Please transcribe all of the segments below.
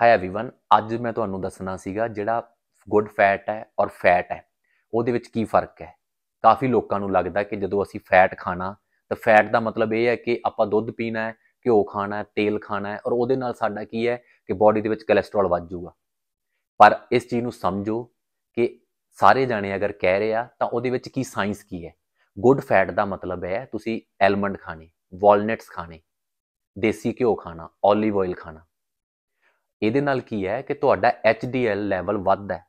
high everyone ਅੱਜ ਮੈਂ ਤੁਹਾਨੂੰ ਦੱਸਣਾ ਸੀਗਾ ਜਿਹੜਾ ਗੁੱਡ ਫੈਟ ਹੈ ਔਰ ਫੈਟ ਹੈ ਉਹਦੇ ਵਿੱਚ ਕੀ ਫਰਕ ਹੈ ਕਾਫੀ ਲੋਕਾਂ ਨੂੰ ਲੱਗਦਾ ਕਿ ਜਦੋਂ ਅਸੀਂ ਫੈਟ ਖਾਣਾ ਤਾਂ ਫੈਟ ਦਾ ਮਤਲਬ ਇਹ ਹੈ ਕਿ ਆਪਾਂ ਦੁੱਧ ਪੀਣਾ ਹੈ ਘਿਓ ਖਾਣਾ ਹੈ ਤੇਲ ਖਾਣਾ ਹੈ ਔਰ ਉਹਦੇ ਨਾਲ ਸਾਡਾ ਕੀ ਹੈ ਕਿ ਬਾਡੀ ਦੇ ਵਿੱਚ ਕੋਲੇਸਟ੍ਰੋਲ ਵੱਧ ਜਾਊਗਾ ਪਰ ਇਸ ਚੀਜ਼ ਨੂੰ ਸਮਝੋ ਕਿ ਸਾਰੇ ਜਾਣੇ ਅਗਰ ਕਹਿ ਰਹੇ ਆ ਤਾਂ ਉਹਦੇ ਵਿੱਚ ਕੀ ਸਾਇੰਸ ਕੀ ਹੈ ਗੁੱਡ ਫੈਟ ਦਾ ਮਤਲਬ ਹੈ ਤੁਸੀਂ ਐਲਮੰਡ ਖਾਣੇ ਵਾਲਨਟਸ ਖਾਣੇ ਦੇਸੀ ਘਿਓ ਖਾਣਾ ਓਲੀਵ ਆਇਲ ਖਾਣਾ ਇਹਦੇ ਨਾਲ ਕੀ ਹੈ ਕਿ ਤੁਹਾਡਾ HDL ਲੈਵਲ ਵੱਧਦਾ ਹੈ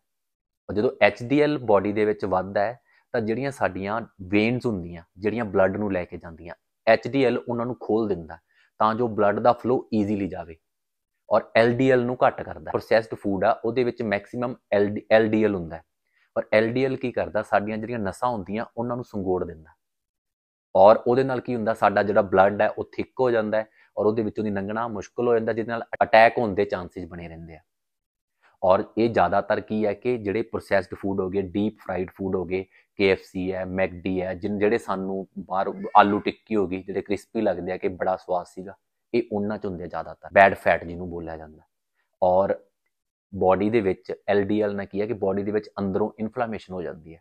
ਔਰ ਜਦੋਂ HDL ਬਾਡੀ ਦੇ ਵਿੱਚ ਵੱਧਦਾ ਹੈ ਤਾਂ ਜਿਹੜੀਆਂ ਸਾਡੀਆਂ ਵੇਨਸ ਹੁੰਦੀਆਂ ਜਿਹੜੀਆਂ ਬਲੱਡ ਨੂੰ ਲੈ ਕੇ ਜਾਂਦੀਆਂ HDL ਉਹਨਾਂ ਨੂੰ ਖੋਲ ਦਿੰਦਾ ਤਾਂ ਜੋ ਬਲੱਡ ਦਾ ਫਲੋ ਈਜ਼ੀਲੀ ਜਾਵੇ ਔਰ LDL ਨੂੰ ਘੱਟ ਕਰਦਾ ਪ੍ਰੋਸੈਸਡ ਫੂਡ ਆ ਉਹਦੇ ਵਿੱਚ ਮੈਕਸਿਮਮ LDL ਹੁੰਦਾ ਹੈ ਔਰ LDL ਕੀ ਕਰਦਾ ਸਾਡੀਆਂ ਜਿਹੜੀਆਂ ਨਸਾਂ ਹੁੰਦੀਆਂ ਉਹਨਾਂ ਨੂੰ ਸੰਗੋੜ ਦਿੰਦਾ ਔਰ ਉਹਦੇ ਨਾਲ ਕੀ ਹੁੰਦਾ ਸਾਡਾ ਜਿਹੜਾ ਬਲੱਡ ਹੈ ਉਹ ਥਿੱਕ ਹੋ ਜਾਂਦਾ ਹੈ ਔਰ ਉਹਦੇ ਵਿੱਚੋਂ ਦੀ ਲੰਘਣਾ ਮੁਸ਼ਕਲ ਹੋ ਜਾਂਦਾ ਜਿਹਦੇ ਨਾਲ ਅਟੈਕ ਹੋਣ ਦੇ ਚਾਂਸਸ ਬਣੇ ਰਹਿੰਦੇ ਆ ਔਰ ਇਹ ਜ਼ਿਆਦਾਤਰ ਕੀ ਹੈ ਕਿ ਜਿਹੜੇ ਪ੍ਰੋਸੈਸਡ ਫੂਡ ਹੋ ਗਏ ਡੀਪ ਫਰਾਈਡ ਫੂਡ ਹੋ ਗਏ KFC ਹੈ ਮੈਕਡੀ ਹੈ ਜਿਨ ਜਿਹੜੇ ਸਾਨੂੰ ਬਾਹਰ ਆਲੂ ਟਿੱਕੀ ਹੋ ਗਈ ਜਿਹੜੇ ਕ੍ਰਿਸਪੀ ਲੱਗਦੇ ਆ ਕਿ ਬੜਾ ਸਵਾਦ ਸੀਗਾ ਇਹ ਉਹਨਾਂ ਚ ਹੁੰਦੇ ਜ਼ਿਆਦਾਤਰ ਬੈਡ ਫੈਟ ਜਿਹਨੂੰ ਬੋਲਿਆ ਜਾਂਦਾ ਔਰ ਬਾਡੀ ਦੇ ਵਿੱਚ LDL ਨਾ ਕੀ ਹੈ ਕਿ ਬਾਡੀ ਦੇ ਵਿੱਚ ਅੰਦਰੋਂ ਇਨਫਲੇਮੇਸ਼ਨ ਹੋ ਜਾਂਦੀ ਹੈ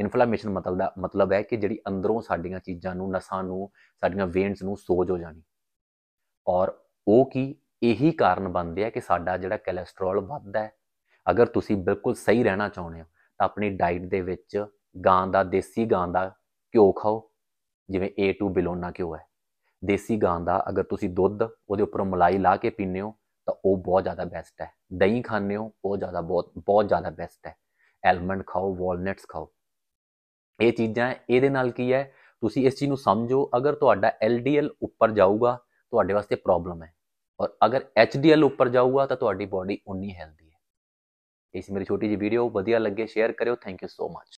ਇਨਫਲੇਮੇਸ਼ਨ ਮਤਲਬ ਦਾ ਮਤਲਬ ਹੈ ਕਿ ਜਿਹੜੀ ਅੰਦਰੋਂ ਸਾਡੀਆਂ ਚੀਜ਼ਾਂ ਨੂੰ ਨਸਾਂ ਨੂੰ ਸਾਡੀਆਂ ਵੇਨਸ ਨੂੰ ਸੋਜ ਹੋ ਜਾਣੀ ਔਰ ਉਹ ਕੀ ਇਹੀ ਕਾਰਨ ਬਣਦੇ ਆ ਕਿ ਸਾਡਾ ਜਿਹੜਾ ਕੋਲੇਸਟ੍ਰੋਲ ਵੱਧਦਾ ਹੈ ਅਗਰ ਤੁਸੀਂ ਬਿਲਕੁਲ ਸਹੀ ਰਹਿਣਾ ਚਾਹੁੰਦੇ ਹੋ ਤਾਂ ਆਪਣੀ ਡਾਈਟ ਦੇ ਵਿੱਚ ਗਾਂ ਦਾ ਦੇਸੀ ਗਾਂ ਦਾ ਘਿਓ ਖਾਓ ਜਿਵੇਂ A2 ਬਿਲੋਨਾ ਘਿਓ ਹੈ ਦੇਸੀ ਗਾਂ ਦਾ ਅਗਰ ਤੁਸੀਂ ਦੁੱਧ ਉਹਦੇ ਉੱਪਰ ਮਲਾਈ ਲਾ ਕੇ ਪੀਨੇ ਹੋ ਤਾਂ ਉਹ ਬਹੁਤ ਜ਼ਿਆਦਾ ਬੈਸਟ ਹੈ ਦਹੀਂ ਖਾਣੇ ਹੋ ਉਹ ਜ਼ਿਆਦਾ ਬਹੁਤ ਬਹੁਤ ਜ਼ਿਆਦਾ ਬੈਸਟ ਹੈ ਐਲਮੰਡ ਖਾਓ ਵਾਲਨਟਸ ਖਾਓ ਇਹ ਚੀਜ਼ਾਂ ਇਹਦੇ ਨਾਲ ਕੀ ਹੈ ਤੁਸੀਂ ਇਸ ਚੀਜ਼ ਨੂੰ ਸਮਝੋ ਅਗਰ ਤੁਹਾਡਾ LDL ਉੱਪਰ ਜਾਊਗਾ ਤੁਹਾਡੇ ਵਾਸਤੇ ਪ੍ਰੋਬਲਮ ਹੈ ਔਰ ਅਗਰ HDL ਉੱਪਰ ਜਾਊਗਾ ਤਾਂ ਤੁਹਾਡੀ ਬਾਡੀ ਉਨੀ ਹੈਲਦੀ ਹੈ ਇਸ ਮੇਰੀ ਛੋਟੀ ਜੀ ਵੀਡੀਓ ਵਧੀਆ ਲੱਗੇ ਸ਼ੇਅਰ ਕਰਿਓ ਥੈਂਕ ਯੂ ਸੋ ਮਚ